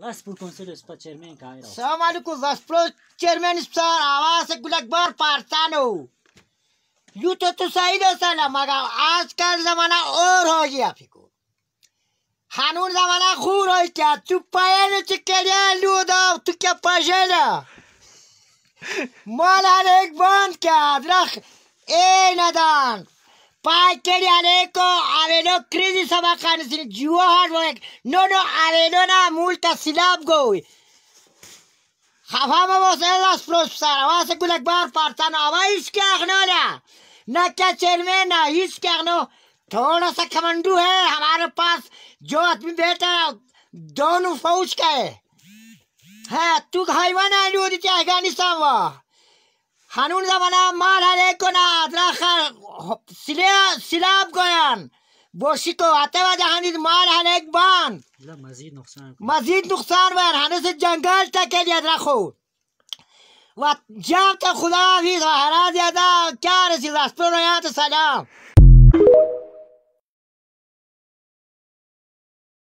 لاس پور اس علیکم واس اس آواز بار پارتانو یو تو تو صحیح ہے سلام مگر آج کل زمانہ اور ہو گیا پھیکو زمانہ خور ہے کیا تو پائیں تے لو تو کیا پاجلا مال ایک بند کیا درخ اے ندان पाचेड़ी अनेको आवेनो क्रिजी सभा कान सिन जुओ हार्ड वर्क नो नो आवेनो ना मूल का सिलाब गोई हवा वो सेलास प्रोस सारा वहां कुल अखबार पारता ना हवा इसके अखनो ना ना क्या चेयरमैन ना इसके अखनो थोड़ा सा खमंडू है हमारे पास जो आदमी बेटा दोनों फौज का है हाँ तू هنون زمانه مال هره کنه در سیلاب گوین بوشی تو حتی وجه هنید مال هره بان مزید نقصان مزید نقصان هنوز جنگل تکل ید رخو و جام تا خدا حافظ و هراز یدا کیا رسید از پرونیات سلام